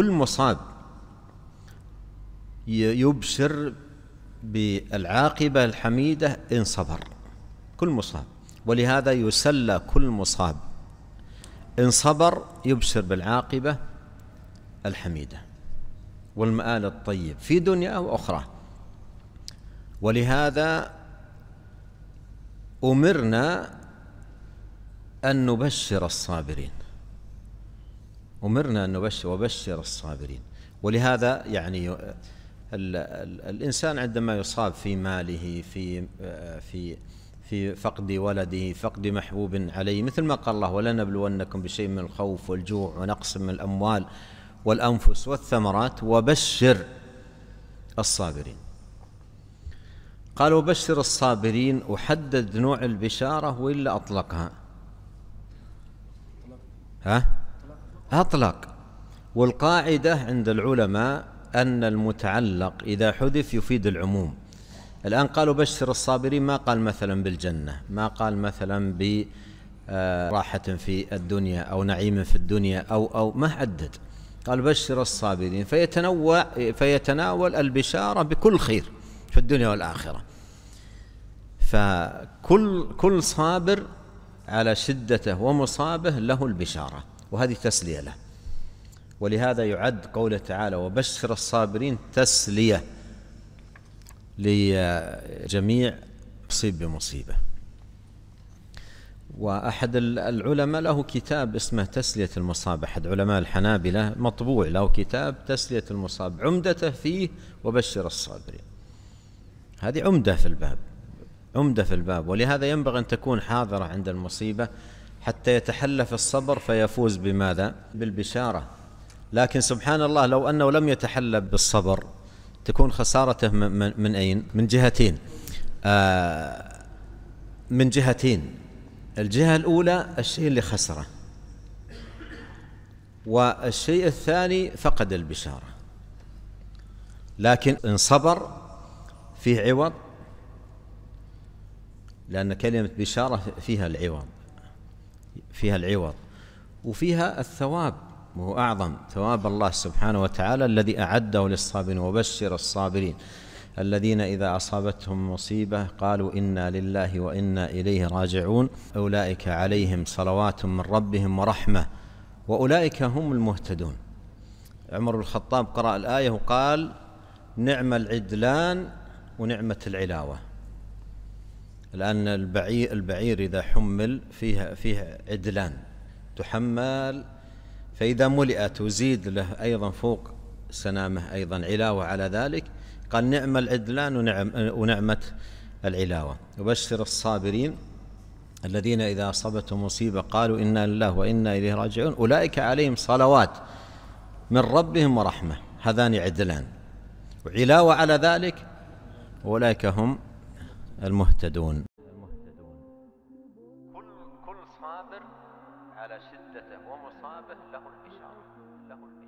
كل مصاب يبشر بالعاقبة الحميدة إن صبر كل مصاب ولهذا يسلى كل مصاب إن صبر يبشر بالعاقبة الحميدة والمآل الطيب في دنيا وأخرى ولهذا أمرنا أن نبشر الصابرين أمرنا أن نبشر وبشر الصابرين ولهذا يعني آه، الإنسان عندما يصاب في ماله في آه، في في فقد ولده فقد محبوب عليه مثل ما قال الله ولنبلونكم بشيء من الخوف والجوع ونقص من الأموال والأنفس والثمرات وبشر الصابرين قال وبشر الصابرين أحدد نوع البشارة وإلا أطلقها ها أطلق والقاعدة عند العلماء أن المتعلق إذا حذف يفيد العموم الآن قالوا بشر الصابرين ما قال مثلا بالجنة ما قال مثلا ب آه، راحة في الدنيا أو نعيم في الدنيا أو أو ما حدد قال بشر الصابرين فيتنوع فيتناول البشارة بكل خير في الدنيا والآخرة فكل كل صابر على شدته ومصابه له البشاره وهذه تسلية له ولهذا يعد قوله تعالى وبشر الصابرين تسلية لجميع مصيب بمصيبة وأحد العلماء له كتاب اسمه تسلية المصاب أحد علماء الحنابلة مطبوع له كتاب تسلية المصاب عمدته فيه وبشر الصابرين هذه عمدة في الباب عمدة في الباب ولهذا ينبغي أن تكون حاضرة عند المصيبة حتى يتحلف الصبر فيفوز بماذا؟ بالبشارة لكن سبحان الله لو أنه لم يتحلف بالصبر تكون خسارته من, من أين؟ من جهتين آه من جهتين الجهة الأولى الشيء اللي خسره والشيء الثاني فقد البشارة لكن إن صبر في عوض لأن كلمة بشارة فيها العوض فيها العوض وفيها الثواب وهو أعظم ثواب الله سبحانه وتعالى الذي أعده للصابرين وبشر الصابرين الذين إذا أصابتهم مصيبة قالوا إنا لله وإنا إليه راجعون أولئك عليهم صلوات من ربهم ورحمة وأولئك هم المهتدون عمر بن الخطاب قرأ الآية وقال نعم العدلان ونعمة العلاوة لأن البعير, البعير إذا حمل فيها, فيها عدلان تحمل فإذا ملئت وزيد له أيضا فوق سنامه أيضا علاوة على ذلك قال نعم العدلان ونعم ونعمة العلاوة وبشر الصابرين الذين إذا أصابتهم مصيبة قالوا إنا لله وإنا إليه راجعون أولئك عليهم صلوات من ربهم ورحمة هذان عدلان وعلاوة على ذلك أولئك هم المهتدون كل كل صابر على شدته ومصابه له الاشاره له البشاره